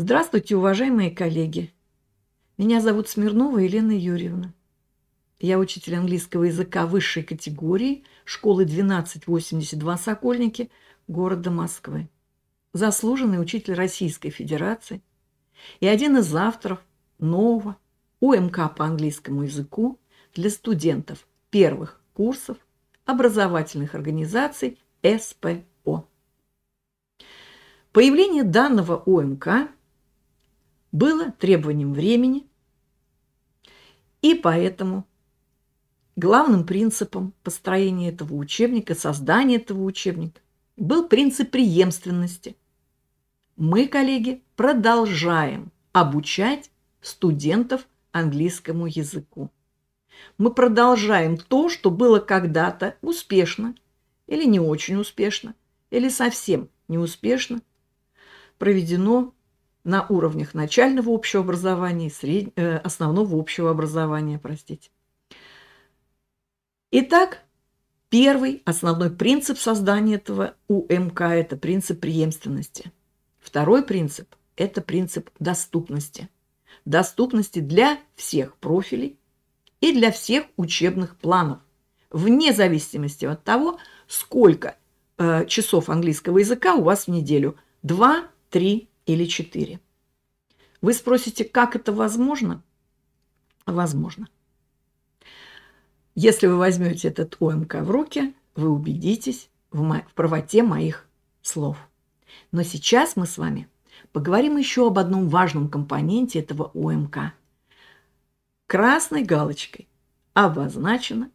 Здравствуйте, уважаемые коллеги. Меня зовут Смирнова Елена Юрьевна. Я учитель английского языка высшей категории школы 1282 «Сокольники» города Москвы. Заслуженный учитель Российской Федерации и один из авторов нового УМК по английскому языку для студентов первых курсов образовательных организаций СПО. Появление данного УМК было требованием времени, и поэтому главным принципом построения этого учебника, создания этого учебника был принцип преемственности. Мы, коллеги, продолжаем обучать студентов английскому языку. Мы продолжаем то, что было когда-то успешно или не очень успешно, или совсем неуспешно проведено на уровнях начального общего образования, сред... Э, основного общего образования, простите. Итак, первый основной принцип создания этого УМК – это принцип преемственности. Второй принцип – это принцип доступности. Доступности для всех профилей и для всех учебных планов, вне зависимости от того, сколько э, часов английского языка у вас в неделю – 2, 3, или четыре. Вы спросите, как это возможно? Возможно. Если вы возьмете этот ОМК в руки, вы убедитесь в, мо- в правоте моих слов. Но сейчас мы с вами поговорим еще об одном важном компоненте этого ОМК. Красной галочкой обозначена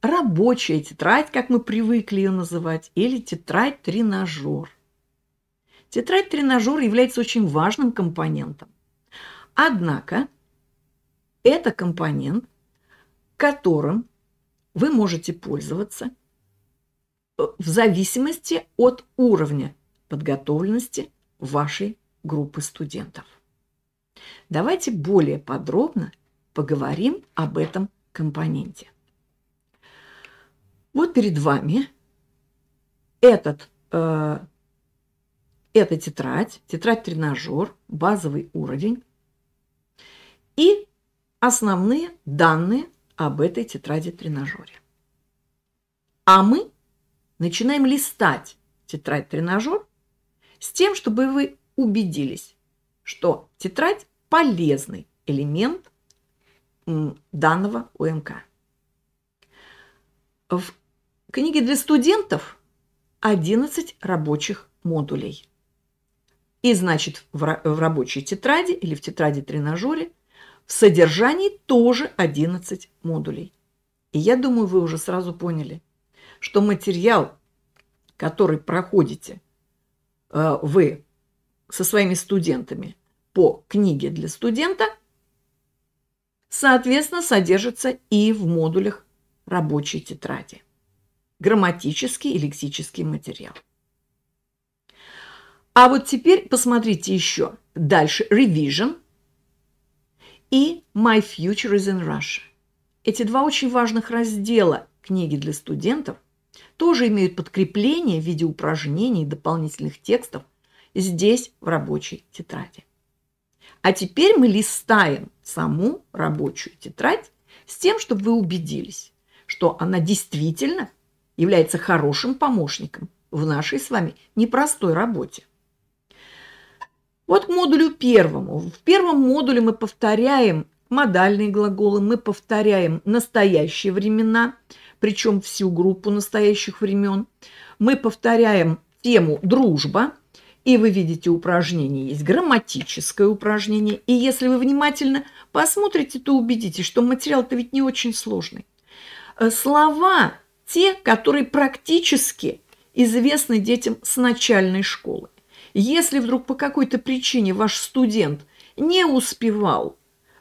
рабочая тетрадь, как мы привыкли ее называть, или тетрадь-тренажер. Тетрадь-тренажер является очень важным компонентом. Однако это компонент, которым вы можете пользоваться э, в зависимости от уровня подготовленности вашей группы студентов. Давайте более подробно поговорим об этом компоненте. Вот перед вами этот э, это тетрадь, тетрадь-тренажер, базовый уровень и основные данные об этой тетради-тренажере. А мы начинаем листать тетрадь-тренажер с тем, чтобы вы убедились, что тетрадь – полезный элемент данного УМК В книге для студентов 11 рабочих модулей. И значит, в рабочей тетради или в тетради-тренажере в содержании тоже 11 модулей. И я думаю, вы уже сразу поняли, что материал, который проходите э, вы со своими студентами по книге для студента, соответственно, содержится и в модулях рабочей тетради. Грамматический и лексический материал. А вот теперь посмотрите еще дальше. Revision и My Future is in Russia. Эти два очень важных раздела книги для студентов тоже имеют подкрепление в виде упражнений и дополнительных текстов здесь, в рабочей тетради. А теперь мы листаем саму рабочую тетрадь с тем, чтобы вы убедились, что она действительно является хорошим помощником в нашей с вами непростой работе. Вот к модулю первому. В первом модуле мы повторяем модальные глаголы, мы повторяем настоящие времена, причем всю группу настоящих времен. Мы повторяем тему «дружба», и вы видите упражнение, есть грамматическое упражнение. И если вы внимательно посмотрите, то убедитесь, что материал-то ведь не очень сложный. Э, слова те, которые практически известны детям с начальной школы. Если вдруг по какой-то причине ваш студент не успевал,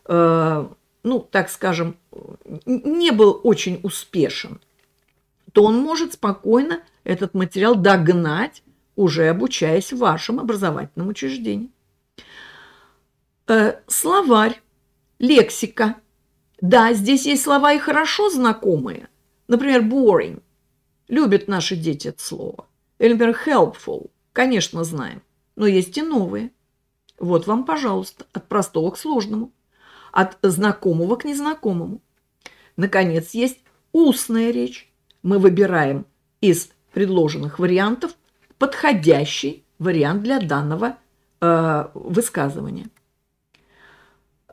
э, ну, так скажем, не был очень успешен, то он может спокойно этот материал догнать, уже обучаясь в вашем образовательном учреждении. Э, словарь, лексика. Да, здесь есть слова и хорошо знакомые. Например, boring. Любят наши дети это слово. Или, например, helpful – Конечно, знаем. Но есть и новые. Вот вам, пожалуйста, от простого к сложному. От знакомого к незнакомому. Наконец, есть устная речь. Мы выбираем из предложенных вариантов подходящий вариант для данного э, высказывания.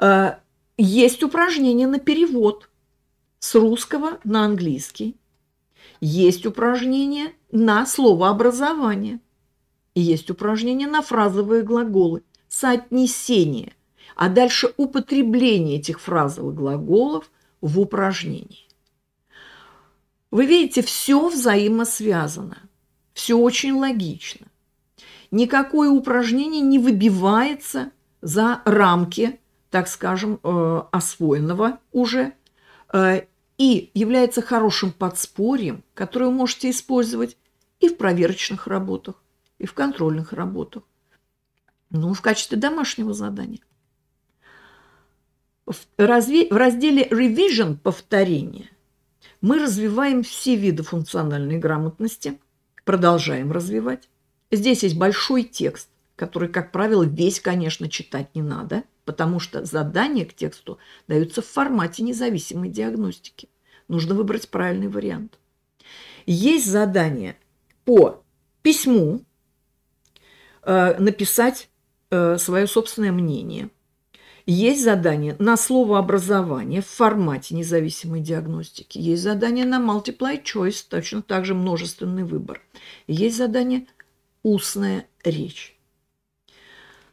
Э, есть упражнение на перевод с русского на английский. Есть упражнение на словообразование. И есть упражнение на фразовые глаголы, соотнесение, а дальше употребление этих фразовых глаголов в упражнении. Вы видите, все взаимосвязано, все очень логично. Никакое упражнение не выбивается за рамки, так скажем, э, освоенного уже э, и является хорошим подспорьем, которое вы можете использовать и в проверочных работах, и в контрольных работах. Ну, в качестве домашнего задания. В, разве, в разделе «Revision» – «Повторение» мы развиваем все виды функциональной грамотности, продолжаем развивать. Здесь есть большой текст, который, как правило, весь, конечно, читать не надо, потому что задания к тексту даются в формате независимой диагностики. Нужно выбрать правильный вариант. Есть задания по письму, Э, написать э, свое собственное мнение. Есть задание на словообразование в формате независимой диагностики. Есть задание на multiply choice, точно так же множественный выбор. Есть задание устная речь.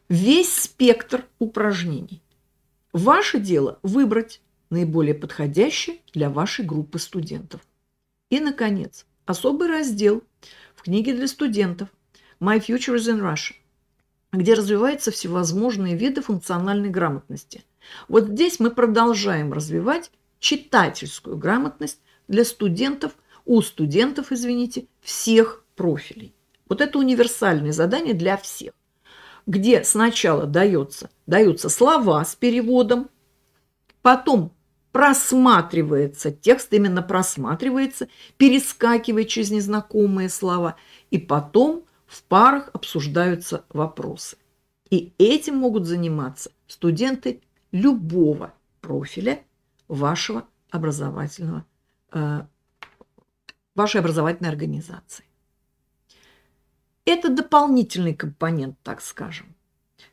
Весь спектр упражнений. Ваше дело выбрать наиболее подходящее для вашей группы студентов. И, наконец, особый раздел в книге для студентов – My Future is in Russia, где развиваются всевозможные виды функциональной грамотности. Вот здесь мы продолжаем развивать читательскую грамотность для студентов, у студентов, извините, всех профилей. Вот это универсальное задание для всех, где сначала дается, даются слова с переводом, потом просматривается, текст именно просматривается, перескакивает через незнакомые слова, и потом в парах обсуждаются вопросы. И этим могут заниматься студенты любого профиля вашего образовательного, э, вашей образовательной организации. Это дополнительный компонент, так скажем.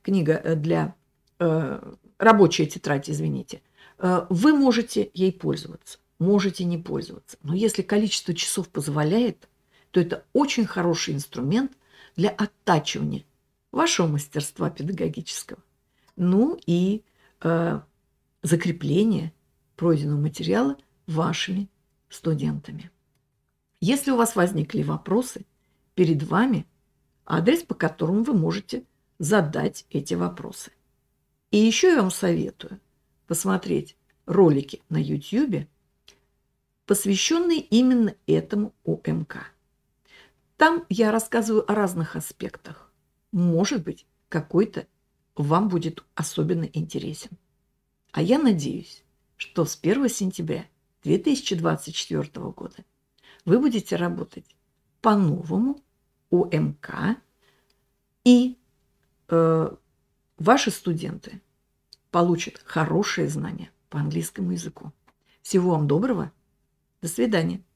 Книга э, для э, рабочая тетрадь, извините. Вы можете ей пользоваться, можете не пользоваться. Но если количество часов позволяет, то это очень хороший инструмент – для оттачивания вашего мастерства педагогического, ну и э, закрепления пройденного материала вашими студентами. Если у вас возникли вопросы, перед вами адрес, по которому вы можете задать эти вопросы. И еще я вам советую посмотреть ролики на YouTube, посвященные именно этому ОМК. Там я рассказываю о разных аспектах. Может быть, какой-то вам будет особенно интересен. А я надеюсь, что с 1 сентября 2024 года вы будете работать по новому ОМК эм и э, ваши студенты получат хорошие знания по английскому языку. Всего вам доброго. До свидания.